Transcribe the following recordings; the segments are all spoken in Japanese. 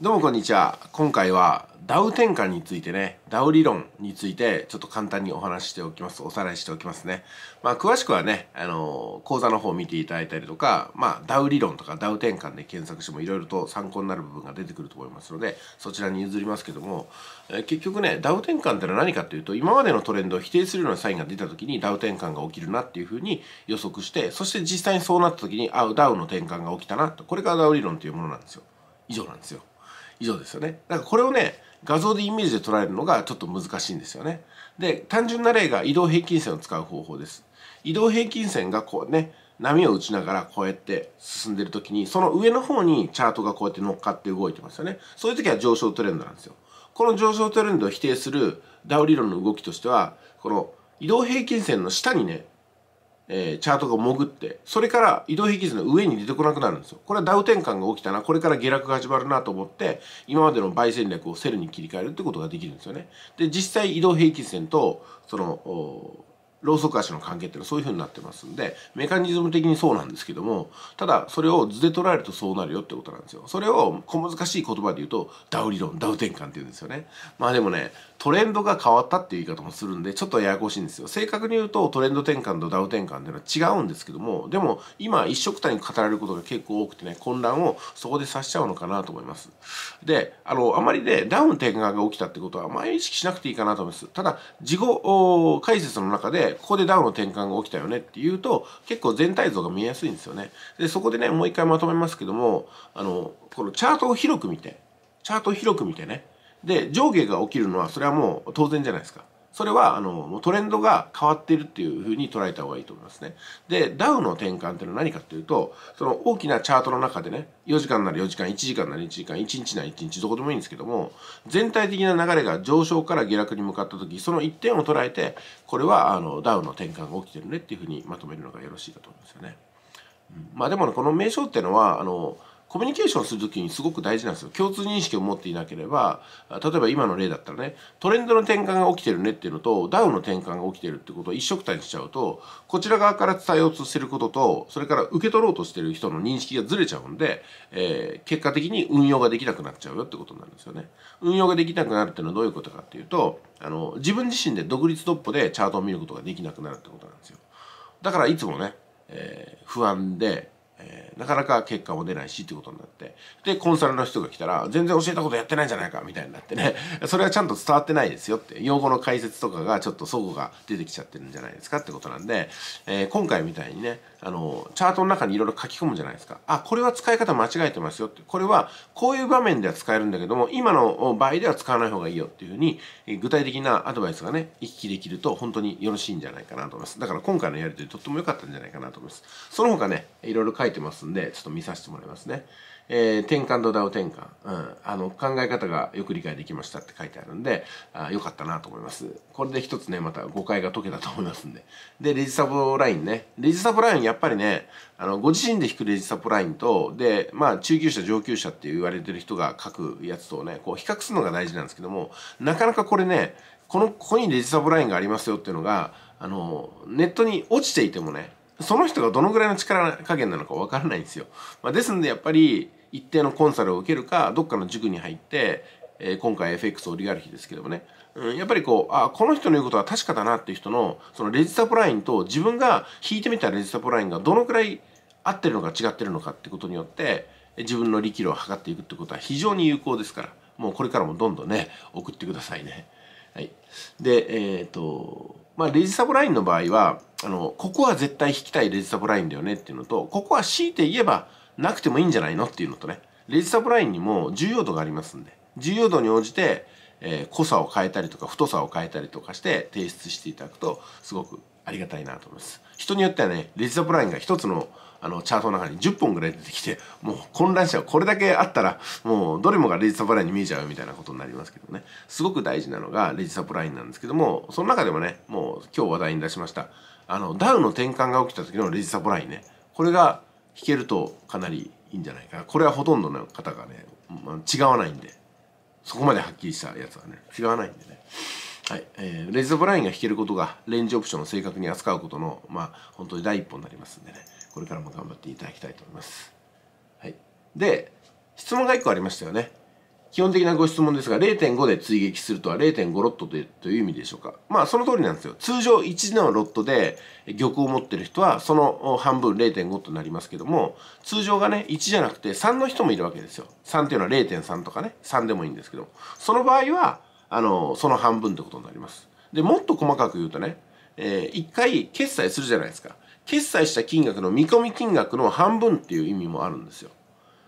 どうもこんにちは今回はダウ転換についてねダウ理論についてちょっと簡単にお話ししておきますおさらいしておきますねまあ詳しくはねあの講座の方を見ていただいたりとかまあダウ理論とかダウ転換で検索してもいろいろと参考になる部分が出てくると思いますのでそちらに譲りますけども、え結局ねダウ転換ってのは何かというと今までのトレンドを否定するようなサインが出た時にダウ転換が起きるなっていうふうに予測してそして実際にそうなった時にあダウの転換が起きたなとこれがらダウ理論というものなんですよ以上なんですよ以上ですよねだからこれをね画像でイメージで捉えるのがちょっと難しいんですよねで単純な例が移動平均線を使う方法です移動平均線がこうね波を打ちながらこうやって進んでる時にその上の方にチャートがこうやって乗っかって動いてますよねそういう時は上昇トレンドなんですよこの上昇トレンドを否定するダウ理論の動きとしてはこの移動平均線の下にねえー、チャートが潜ってそれから移動平均線の上に出てこなくなるんですよこれはダウ転換が起きたなこれから下落が始まるなと思って今までの倍戦略をセルに切り替えるってことができるんですよねで実際移動平均線とそのロウソク足の関係っていうのはそういうふうになってますんでメカニズム的にそうなんですけどもただそれを図で捉えるとそうなるよってことなんですよそれを小難しい言葉で言うとダウ理論ダウ転換って言うんですよねまあでもねトレンドが変わったっていう言い方もするんでちょっとややこしいんですよ正確に言うとトレンド転換とダウ転換っていうのは違うんですけどもでも今一緒くたに語られることが結構多くてね混乱をそこでさしちゃうのかなと思いますであのあまりねダウン転換が起きたってことはあまり意識しなくていいかなと思いますただ事後解説の中ででここでダウの転換が起きたよねっていうと結構全体像が見えやすいんですよねでそこでねもう一回まとめますけどもあのこのチャートを広く見てチャートを広く見てねで上下が起きるのはそれはもう当然じゃないですかそれはあのトレンドが変わっているっていうふうに捉えた方がいいと思いますね。で、ダウの転換っていうのは何かっていうと、その大きなチャートの中でね、4時間なら4時間、1時間なら1時間、1日なら1日、どこでもいいんですけども、全体的な流れが上昇から下落に向かった時、その1点を捉えて、これはあのダウの転換が起きてるねっていうふうにまとめるのがよろしいかと思いますよね。うん、まあでも、ね、この名称っていうのは、あの、コミュニケーションするときにすごく大事なんですよ共通認識を持っていなければ例えば今の例だったらねトレンドの転換が起きてるねっていうのとダウンの転換が起きてるってことを一色くたにしちゃうとこちら側から伝えようとしてることとそれから受け取ろうとしてる人の認識がずれちゃうんで、えー、結果的に運用ができなくなっちゃうよってことなんですよね運用ができなくなるっていうのはどういうことかっていうとあの自分自身で独立トップでチャートを見ることができなくなるってことなんですよだからいつもね、えー、不安でなかなか結果も出ないしってことになってでコンサルの人が来たら全然教えたことやってないんじゃないかみたいになってね それはちゃんと伝わってないですよって用語の解説とかがちょっと齟齬が出てきちゃってるんじゃないですかってことなんで、えー、今回みたいにねあのチャートの中にいろいろ書き込むじゃないですかあこれは使い方間違えてますよってこれはこういう場面では使えるんだけども今の場合では使わない方がいいよっていうふうに、え具体的なアドバイスがね行き来できると本当によろしいんじゃないかなと思いますだから今回のやり取りとっても良かったんじゃないかなと思いますその他ねいろいろ書いてますんで、ちょっと見させてもらいますね。えー、転換とダウ転換、うん、あの、考え方がよく理解できましたって書いてあるんで、あよかったなと思います。これで一つね、また誤解が解けたと思いますんで。で、レジサポラインね。レジサポライン、やっぱりね、あの、ご自身で引くレジサポラインと、で、まあ、中級者、上級者って言われてる人が書くやつとね、こう、比較するのが大事なんですけども、なかなかこれね、この、ここにレジサポラインがありますよっていうのが、あの、ネットに落ちていてもね、その人がどのぐらいの力加減なのかわからないんですよ。まあ、ですんでやっぱり一定のコンサルを受けるかどっかの塾に入って、えー、今回 FX オリガルヒですけどもね、うん、やっぱりこうあこの人の言うことは確かだなっていう人のそのレジスタプラインと自分が引いてみたレジスタプラインがどのくらい合ってるのか違ってるのかってことによって自分の力量を測っていくってことは非常に有効ですからもうこれからもどんどんね送ってくださいね。はい、でえっ、ー、とまあレジスタプラインの場合はあの、ここは絶対引きたいレジサブラインだよねっていうのと、ここは強いて言えばなくてもいいんじゃないのっていうのとね、レジサブラインにも重要度がありますんで、重要度に応じて、えー、濃さを変えたりとか太さを変えたりとかして提出していただくとすごくありがたいなと思います。人によってはねレジザポラインが1つのあのチャートの中に10本ぐらい出てきてもう混乱しちゃうこれだけあったらもうどれもがレジサプラインに見えちゃうみたいなことになりますけどねすごく大事なのがレジサプラインなんですけどもその中でもねもう今日話題に出しましたあのダウの転換が起きた時のレジサプラインねこれが弾けるとかなりいいんじゃないかなこれはほとんどの方がね違わないんでそこまではっきりしたやつはね違わないんでねはいえー、レズブラインが引けることがレンジオプションを正確に扱うことの、まあ、本当に第一歩になりますんでねこれからも頑張っていただきたいと思います。はい、で質問が1個ありましたよね。基本的なご質問ですが0.5で追撃するとは0.5ロットでという意味でしょうかまあその通りなんですよ通常1のロットで玉を持ってる人はその半分0.5となりますけども通常がね1じゃなくて3の人もいるわけですよ3っていうのは0.3とかね3でもいいんですけどその場合はあのその半分ってことになりますでもっと細かく言うとね、えー、1回決済するじゃないですか決済した金額の見込み金額の半分っていう意味もあるんですよ、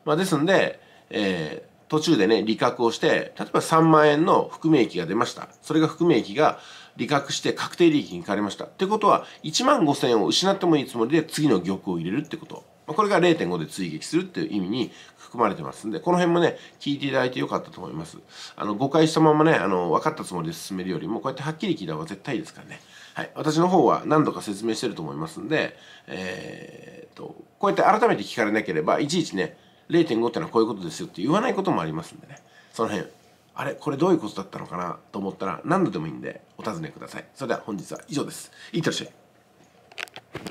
まあ、ですんで、えー、途中でね利確をして例えば3万円の含み益が出ましたそれが含み益が利確して確定利益に変わりましたってことは1万5,000円を失ってもいいつもりで次の玉を入れるってことまこれが0.5で追撃するっていう意味に含まれてますんで、この辺もね、聞いていただいてよかったと思います。あの、誤解したままね、あの、分かったつもりで進めるよりも、こうやってはっきり聞いた方が絶対いいですからね。はい。私の方は何度か説明してると思いますんで、えー、っと、こうやって改めて聞かれなければ、いちいちね、0.5ってのはこういうことですよって言わないこともありますんでね。その辺、あれこれどういうことだったのかなと思ったら何度でもいいんでお尋ねください。それでは本日は以上です。いってらっしゃい。